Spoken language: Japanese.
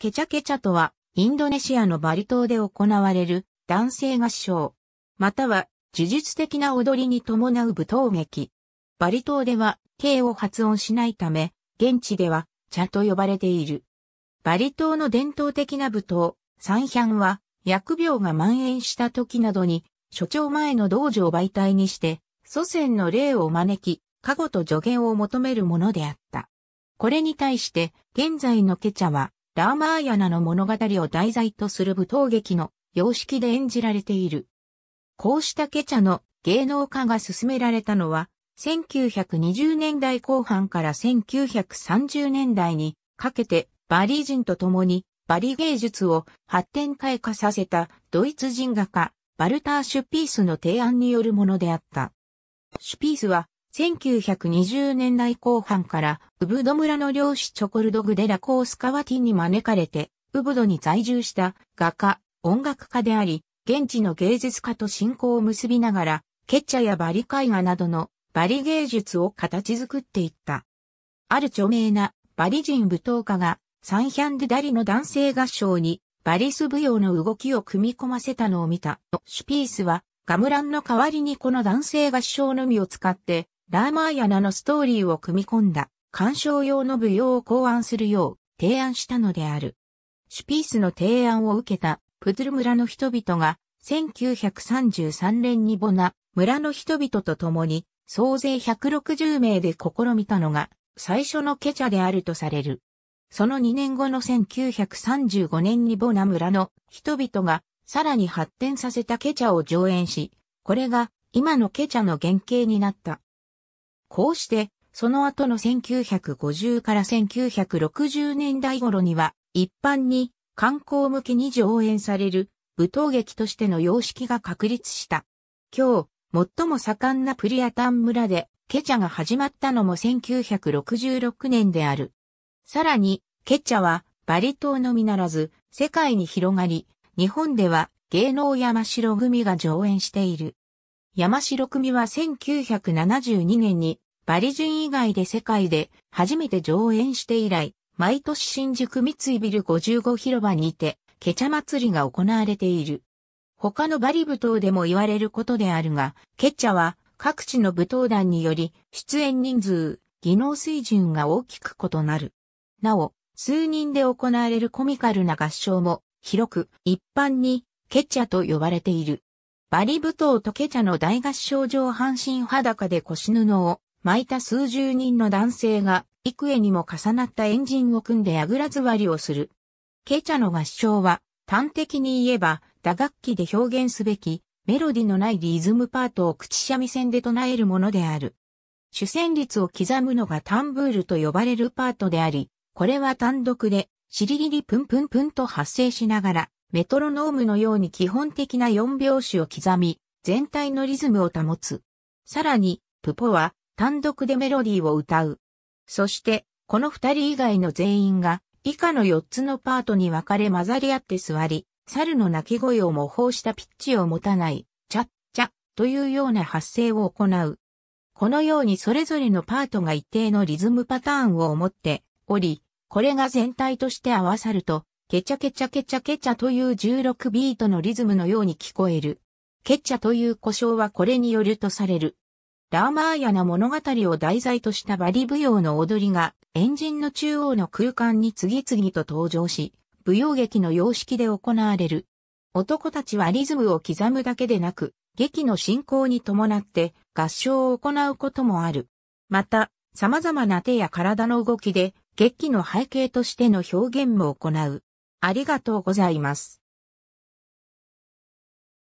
ケチャケチャとは、インドネシアのバリ島で行われる男性合唱。または、呪術的な踊りに伴う舞踏劇。バリ島では、K を発音しないため、現地では、茶と呼ばれている。バリ島の伝統的な舞踏、サンヒャンは、薬病が蔓延した時などに、所長前の道場媒体にして、祖先の霊を招き、過去と助言を求めるものであった。これに対して、現在のケチャは、ラーマーヤナの物語を題材とする舞踏劇の様式で演じられている。こうしたケチャの芸能化が進められたのは、1920年代後半から1930年代にかけてバリー人と共にバリー芸術を発展開化させたドイツ人画家バルター・シュピースの提案によるものであった。シュピースは1920年代後半から、ウブド村の漁師チョコルドグデラ・コースカワティに招かれて、ウブドに在住した画家、音楽家であり、現地の芸術家と信仰を結びながら、ケッチャやバリ絵画などのバリ芸術を形作っていった。ある著名なバリ人舞踏家が、サンヒャンデダリの男性合唱に、バリス舞踊の動きを組み込ませたのを見た。シュピースは、ガムランの代わりにこの男性合唱のみを使って、ラーマーヤナのストーリーを組み込んだ、鑑賞用の舞踊を考案するよう提案したのである。シュピースの提案を受けたプトゥル村の人々が1933年にボナ村の人々と共に総勢160名で試みたのが最初のケチャであるとされる。その2年後の1935年にボナ村の人々がさらに発展させたケチャを上演し、これが今のケチャの原型になった。こうして、その後の1950から1960年代頃には、一般に観光向けに上演される舞踏劇としての様式が確立した。今日、最も盛んなプリアタン村で、ケチャが始まったのも1966年である。さらに、ケチャはバリ島のみならず、世界に広がり、日本では芸能山城組が上演している。山城組は1972年にバリ順以外で世界で初めて上演して以来、毎年新宿三井ビル55広場にて、ケチャ祭りが行われている。他のバリ舞踏でも言われることであるが、ケチャは各地の舞踏団により出演人数、技能水準が大きく異なる。なお、数人で行われるコミカルな合唱も広く一般にケチャと呼ばれている。バリブ島とケチャの大合唱上半身裸で腰布を巻いた数十人の男性が幾重にも重なった円陣を組んであぐら座りをする。ケチャの合唱は端的に言えば打楽器で表現すべきメロディのないリズムパートを口三味線で唱えるものである。主旋律を刻むのがタンブールと呼ばれるパートであり、これは単独で、シリリリプンプンプンと発生しながら、メトロノームのように基本的な4拍子を刻み、全体のリズムを保つ。さらに、プポは単独でメロディーを歌う。そして、この二人以外の全員が、以下の4つのパートに分かれ混ざり合って座り、猿の鳴き声を模倣したピッチを持たない、チャッチャというような発声を行う。このようにそれぞれのパートが一定のリズムパターンを持っており、これが全体として合わさると、ケチャケチャケチャケチャという16ビートのリズムのように聞こえる。ケチャという故障はこれによるとされる。ラーマーヤな物語を題材としたバリ舞踊の踊りが、エンジンの中央の空間に次々と登場し、舞踊劇の様式で行われる。男たちはリズムを刻むだけでなく、劇の進行に伴って合唱を行うこともある。また、様々な手や体の動きで、劇の背景としての表現も行う。ありがとうございます。